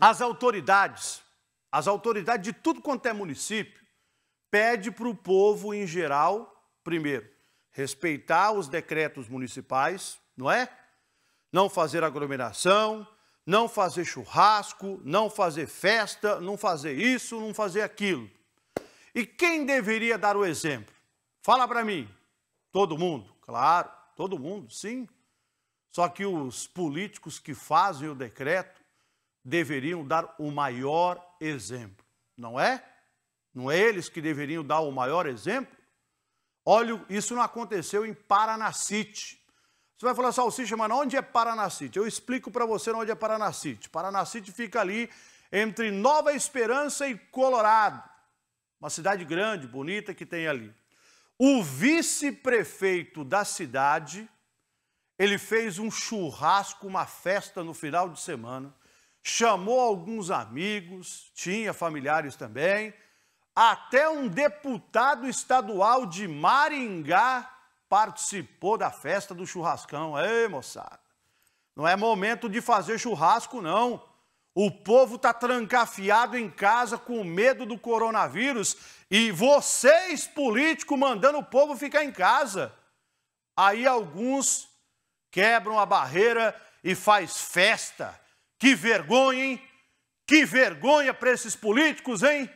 As autoridades, as autoridades de tudo quanto é município, pede para o povo em geral, primeiro, respeitar os decretos municipais, não é? Não fazer aglomeração, não fazer churrasco, não fazer festa, não fazer isso, não fazer aquilo. E quem deveria dar o exemplo? Fala para mim. Todo mundo, claro, todo mundo, sim. Só que os políticos que fazem o decreto deveriam dar o maior exemplo, não é? Não é eles que deveriam dar o maior exemplo? Olha, isso não aconteceu em Paranacite. Você vai falar, Salsicha, mas onde é Paranacite? Eu explico para você onde é Paranacite. Paranacite fica ali entre Nova Esperança e Colorado. Uma cidade grande, bonita que tem ali. O vice-prefeito da cidade, ele fez um churrasco, uma festa no final de semana chamou alguns amigos, tinha familiares também, até um deputado estadual de Maringá participou da festa do churrascão. Ei, moçada, não é momento de fazer churrasco, não. O povo está trancafiado em casa com medo do coronavírus e vocês, políticos, mandando o povo ficar em casa. Aí alguns quebram a barreira e faz festa que vergonha, hein? Que vergonha para esses políticos, hein?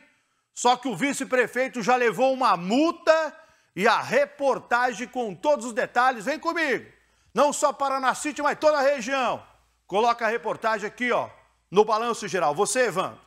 Só que o vice-prefeito já levou uma multa e a reportagem com todos os detalhes. Vem comigo. Não só Paranacite, mas toda a região. Coloca a reportagem aqui, ó, no balanço geral. Você, Evandro.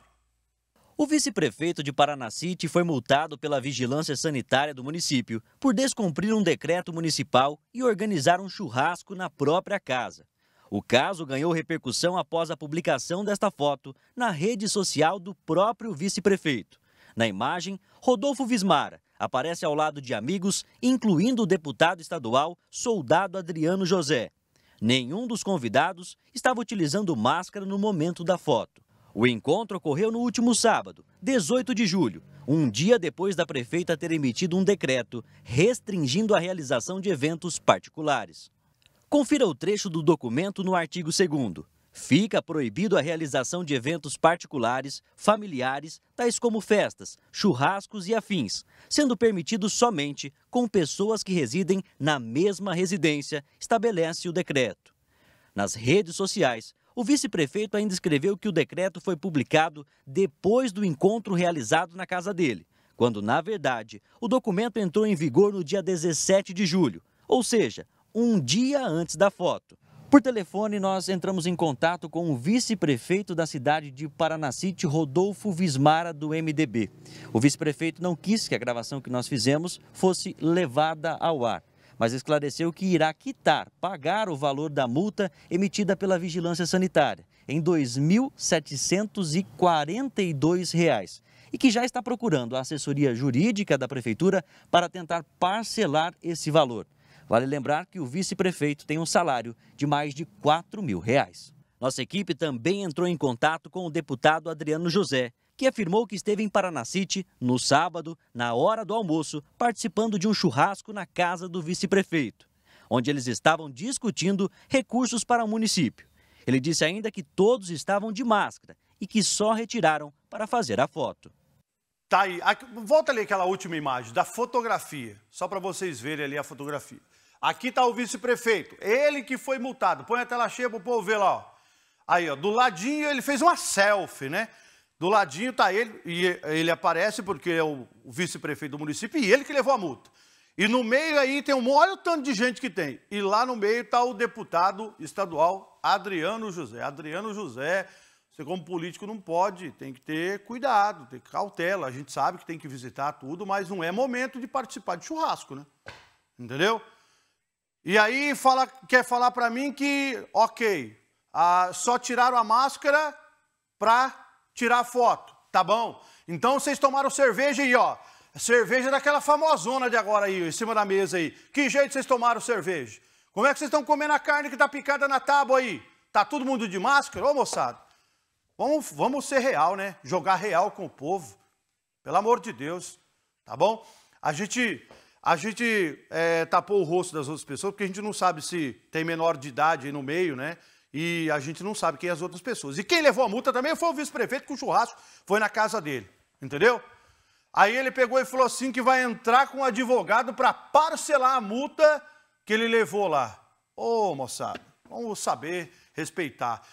O vice-prefeito de Paranacite foi multado pela vigilância sanitária do município por descumprir um decreto municipal e organizar um churrasco na própria casa. O caso ganhou repercussão após a publicação desta foto na rede social do próprio vice-prefeito. Na imagem, Rodolfo Vismara aparece ao lado de amigos, incluindo o deputado estadual Soldado Adriano José. Nenhum dos convidados estava utilizando máscara no momento da foto. O encontro ocorreu no último sábado, 18 de julho, um dia depois da prefeita ter emitido um decreto restringindo a realização de eventos particulares. Confira o trecho do documento no artigo 2 Fica proibido a realização de eventos particulares, familiares, tais como festas, churrascos e afins, sendo permitido somente com pessoas que residem na mesma residência, estabelece o decreto. Nas redes sociais, o vice-prefeito ainda escreveu que o decreto foi publicado depois do encontro realizado na casa dele, quando, na verdade, o documento entrou em vigor no dia 17 de julho, ou seja, um dia antes da foto. Por telefone, nós entramos em contato com o vice-prefeito da cidade de Paranacite, Rodolfo Vismara, do MDB. O vice-prefeito não quis que a gravação que nós fizemos fosse levada ao ar, mas esclareceu que irá quitar, pagar o valor da multa emitida pela Vigilância Sanitária, em R$ 2.742 e que já está procurando a assessoria jurídica da prefeitura para tentar parcelar esse valor. Vale lembrar que o vice-prefeito tem um salário de mais de 4 mil reais. Nossa equipe também entrou em contato com o deputado Adriano José, que afirmou que esteve em Paranacite no sábado, na hora do almoço, participando de um churrasco na casa do vice-prefeito, onde eles estavam discutindo recursos para o município. Ele disse ainda que todos estavam de máscara e que só retiraram para fazer a foto. Tá aí. Volta ali aquela última imagem da fotografia, só para vocês verem ali a fotografia. Aqui está o vice-prefeito, ele que foi multado. Põe a tela cheia para o povo ver lá. Ó. Aí, ó, do ladinho ele fez uma selfie, né? Do ladinho está ele, e ele aparece porque é o vice-prefeito do município e ele que levou a multa. E no meio aí tem um, olha o tanto de gente que tem. E lá no meio está o deputado estadual Adriano José. Adriano José, você, como político, não pode, tem que ter cuidado, tem que cautela. A gente sabe que tem que visitar tudo, mas não é momento de participar de churrasco, né? Entendeu? E aí fala, quer falar para mim que, ok, só tiraram a máscara para tirar foto, tá bom? Então vocês tomaram cerveja aí, ó. Cerveja daquela famosona de agora aí, em cima da mesa aí. Que jeito vocês tomaram cerveja? Como é que vocês estão comendo a carne que tá picada na tábua aí? Tá todo mundo de máscara? Ô moçada, Vamos, vamos ser real, né? Jogar real com o povo. Pelo amor de Deus. Tá bom? A gente, a gente é, tapou o rosto das outras pessoas porque a gente não sabe se tem menor de idade aí no meio, né? E a gente não sabe quem é as outras pessoas. E quem levou a multa também foi o vice-prefeito, que o churrasco foi na casa dele. Entendeu? Aí ele pegou e falou assim que vai entrar com o um advogado para parcelar a multa que ele levou lá. Ô, oh, moçada, vamos saber respeitar.